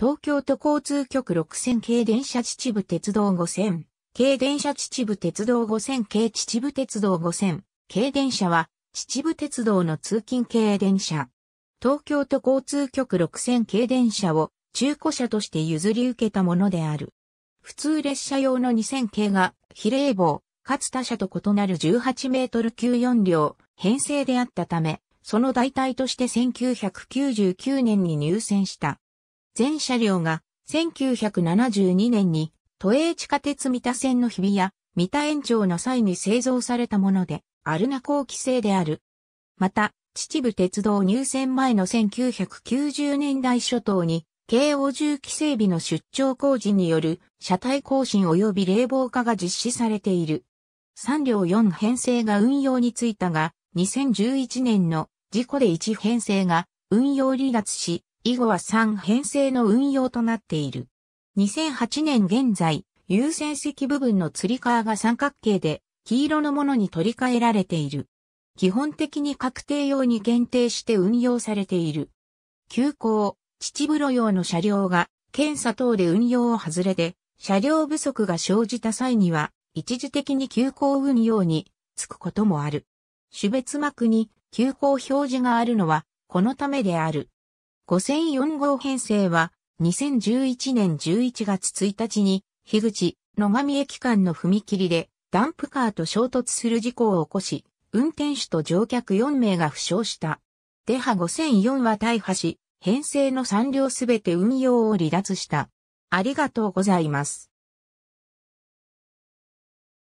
東京都交通局6000系電車秩父鉄道5000、系電車秩父鉄道5000系秩父鉄道5000、系電車は秩父鉄道の通勤系電車。東京都交通局6000系電車を中古車として譲り受けたものである。普通列車用の2000系が比例棒、かつ他車と異なる18メートル級4両、編成であったため、その代替として1999年に入線した。全車両が1972年に都営地下鉄三田線の日比谷、三田延長の際に製造されたもので、アルナ鋼規制である。また、秩父鉄道入線前の1990年代初頭に、京王重機整備の出張工事による車体更新及び冷房化が実施されている。3両4編成が運用についたが、2011年の事故で1編成が運用離脱し、以後は3編成の運用となっている。2008年現在、優先席部分の釣り革が三角形で黄色のものに取り替えられている。基本的に確定用に限定して運用されている。急行、秩父路用の車両が検査等で運用を外れて、車両不足が生じた際には、一時的に急行運用につくこともある。種別幕に急行表示があるのは、このためである。5004号編成は2011年11月1日に、樋口、野上駅間の踏切でダンプカーと衝突する事故を起こし、運転手と乗客4名が負傷した。デハ5004は大破し、編成の3両すべて運用を離脱した。ありがとうございます。